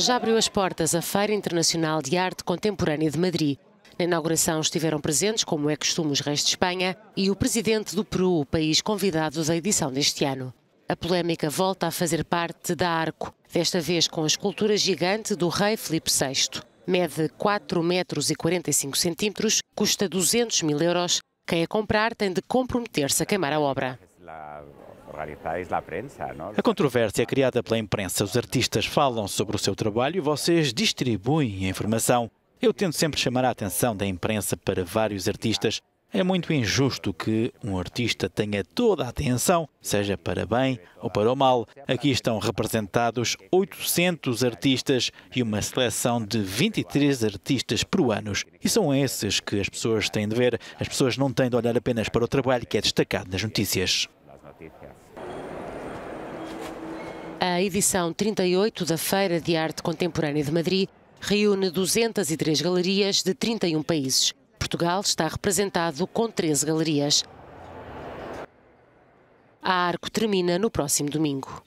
Já abriu as portas a Feira Internacional de Arte Contemporânea de Madrid. Na inauguração estiveram presentes, como é costume, os reis de Espanha e o presidente do Peru, o país convidado da edição deste ano. A polémica volta a fazer parte da Arco, desta vez com a escultura gigante do rei Filipe VI. Mede 4 metros e 45 centímetros, custa 200 mil euros. Quem a comprar tem de comprometer-se a queimar a obra. A controvérsia é criada pela imprensa. Os artistas falam sobre o seu trabalho e vocês distribuem a informação. Eu tento sempre chamar a atenção da imprensa para vários artistas. É muito injusto que um artista tenha toda a atenção, seja para bem ou para o mal. Aqui estão representados 800 artistas e uma seleção de 23 artistas peruanos. E são esses que as pessoas têm de ver. As pessoas não têm de olhar apenas para o trabalho que é destacado nas notícias. A edição 38 da Feira de Arte Contemporânea de Madrid reúne 203 galerias de 31 países. Portugal está representado com 13 galerias. A Arco termina no próximo domingo.